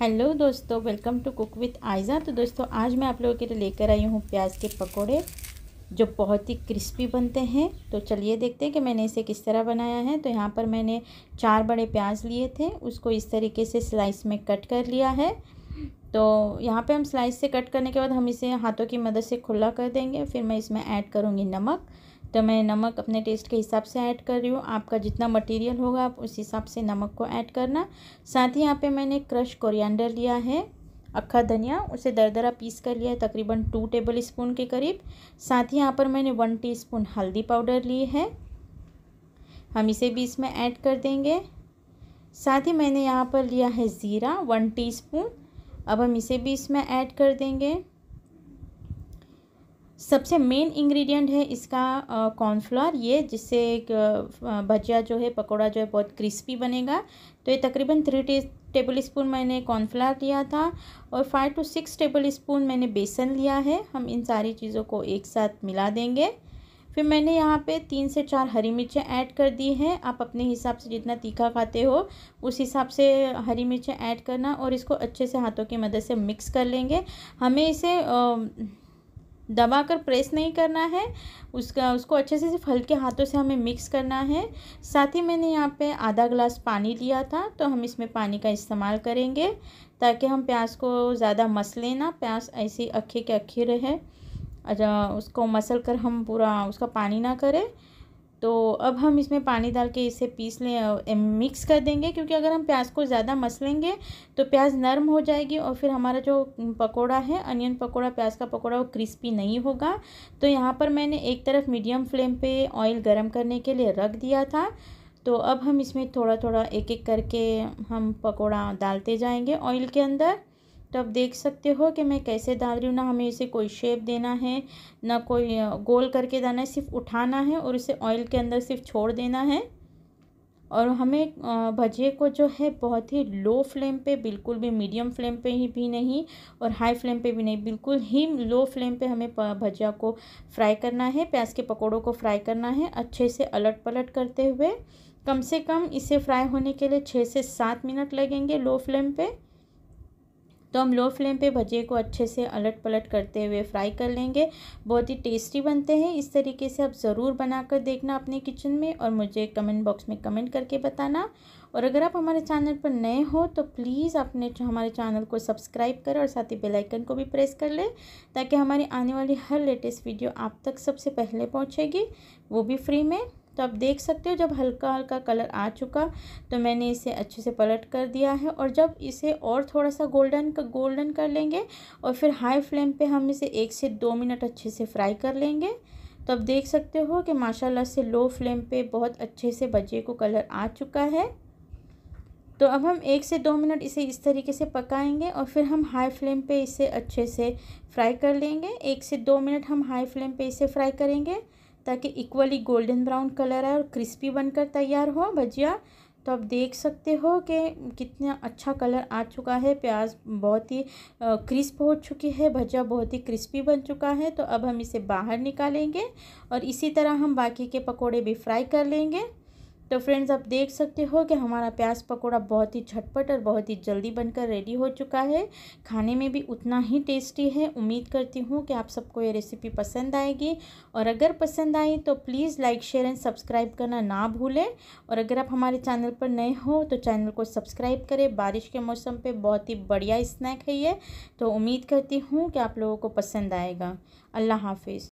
hello दोस्तों welcome to cook with Ayza तो दोस्तों आज मैं आप लोगों के लिए लेकर आई हूँ प्याज के पकोड़े जो बहुत ही क्रिस्पी बनते हैं तो चलिए देखते हैं कि मैंने इसे किस तरह बनाया है तो यहाँ पर मैंने चार बड़े प्याज लिए थे उसको इस तरीके से स्लाइस में कट कर लिया है तो यहाँ पर हम स्लाइस से कट करने के बाद हम इसे हाथों की मदद से खुला कर देंगे फिर मैं इसमें ऐड करूँगी नमक तो मैं नमक अपने टेस्ट के हिसाब से ऐड कर रही हूँ आपका जितना मटेरियल होगा आप उस हिसाब से नमक को ऐड करना साथ ही यहाँ पे मैंने क्रश कोरिएंडर लिया है अक्खा धनिया उसे दरदरा पीस कर लिया है तकरीबन टू टेबल स्पून के करीब साथ ही यहाँ पर मैंने वन टी हल्दी पाउडर ली है हम इसे भी इसमें ऐड कर देंगे साथ ही मैंने यहाँ पर लिया है ज़ीरा वन टी अब हम इसे भी इसमें ऐड कर देंगे सबसे मेन इंग्रेडिएंट है इसका कॉर्नफ्लोर ये जिससे भजिया जो है पकोड़ा जो है बहुत क्रिस्पी बनेगा तो ये तकरीबन थ्री टे टेबल स्पून मैंने कॉर्नफ्लावर लिया था और five to six tablespoon मैंने बेसन लिया है हम इन सारी चीज़ों को एक साथ मिला देंगे फिर मैंने यहाँ पे तीन से चार हरी मिर्चें ऐड कर दी हैं आप अपने हिसाब से जितना तीखा खाते हो उस हिसाब से हरी मिर्चें ऐड करना और इसको अच्छे से हाथों की मदद से मिक्स कर लेंगे हमें इसे आ, दबाकर प्रेस नहीं करना है उसका उसको अच्छे से सिर्फ हल्के हाथों से हमें मिक्स करना है साथ ही मैंने यहाँ पे आधा ग्लास पानी लिया था तो हम इसमें पानी का इस्तेमाल करेंगे ताकि हम प्याज को ज़्यादा मस लेना प्याज ऐसी अक्खी के अक्खी रहे अच्छा उसको मसल कर हम पूरा उसका पानी ना करें तो अब हम इसमें पानी डाल के इसे पीस लें मिक्स कर देंगे क्योंकि अगर हम प्याज को ज़्यादा मस लेंगे तो प्याज नरम हो जाएगी और फिर हमारा जो पकोड़ा है अनियन पकोड़ा प्याज का पकोड़ा वो क्रिस्पी नहीं होगा तो यहाँ पर मैंने एक तरफ मीडियम फ्लेम पे ऑयल गरम करने के लिए रख दिया था तो अब हम इसमें थोड़ा थोड़ा एक एक करके हम पकौड़ा डालते जाएँगे ऑयल के अंदर तो आप देख सकते हो कि मैं कैसे डाल रही हूँ ना हमें इसे कोई शेप देना है ना कोई गोल करके दाना है सिर्फ उठाना है और इसे ऑयल के अंदर सिर्फ छोड़ देना है और हमें भजिए को जो है बहुत ही लो फ्लेम पे बिल्कुल भी मीडियम फ्लेम पे ही भी नहीं और हाई फ्लेम पे भी नहीं बिल्कुल ही लो फ्लेम पे हमें भजिया को फ्राई करना है प्याज के पकौड़ों को फ्राई करना है अच्छे से अलट पलट करते हुए कम से कम इसे फ्राई होने के लिए छः से सात मिनट लगेंगे लो फ्लेम पर तो हम लो फ्लेम पे भजे को अच्छे से अलट पलट करते हुए फ्राई कर लेंगे बहुत ही टेस्टी बनते हैं इस तरीके से आप ज़रूर बनाकर देखना अपने किचन में और मुझे कमेंट बॉक्स में कमेंट करके बताना और अगर आप हमारे चैनल पर नए हो तो प्लीज़ अपने हमारे चैनल को सब्सक्राइब करें और साथ ही बेलाइकन को भी प्रेस कर लें ताकि हमारी आने वाली हर लेटेस्ट वीडियो आप तक सबसे पहले पहुँचेगी वो भी फ्री में तो आप देख सकते हो जब हल्का हल्का कलर आ चुका तो मैंने इसे अच्छे से पलट कर दिया है और जब इसे और थोड़ा सा गोल्डन का गोल्डन कर लेंगे और फिर हाई फ्लेम पे हम इसे एक से दो मिनट अच्छे से फ्राई कर लेंगे तो आप देख सकते हो कि माशाल्लाह से लो फ्लेम पे बहुत अच्छे से बजे को कलर आ चुका है तो अब हम एक से दो मिनट इसे इस तरीके से पकाएंगे और फिर हम हाई फ्लेम पे इसे अच्छे से फ्राई कर लेंगे एक से दो मिनट हम हाई फ्लेम पे इसे फ्राई करेंगे ताकि इक्वली गोल्डन ब्राउन कलर आए और क्रिस्पी बनकर तैयार हो भजिया तो आप देख सकते हो कि कितना अच्छा कलर आ चुका है प्याज बहुत ही क्रिस्प हो चुकी है भजा बहुत ही क्रिस्पी बन चुका है तो अब हम इसे बाहर निकालेंगे और इसी तरह हम बाकी के पकोड़े भी फ्राई कर लेंगे तो फ्रेंड्स आप देख सकते हो कि हमारा प्याज पकौड़ा बहुत ही झटपट और बहुत ही जल्दी बनकर रेडी हो चुका है खाने में भी उतना ही टेस्टी है उम्मीद करती हूँ कि आप सबको ये रेसिपी पसंद आएगी और अगर पसंद आए तो please like share and subscribe करना ना भूलें और अगर आप हमारे चैनल पर नए हो तो चैनल को सब्सक्राइब करें बारिश के मौसम पर बहुत ही बढ़िया स्नैक है ये तो उम्मीद करती हूँ कि आप लोगों को पसंद आएगा अल्लाह हाफिज़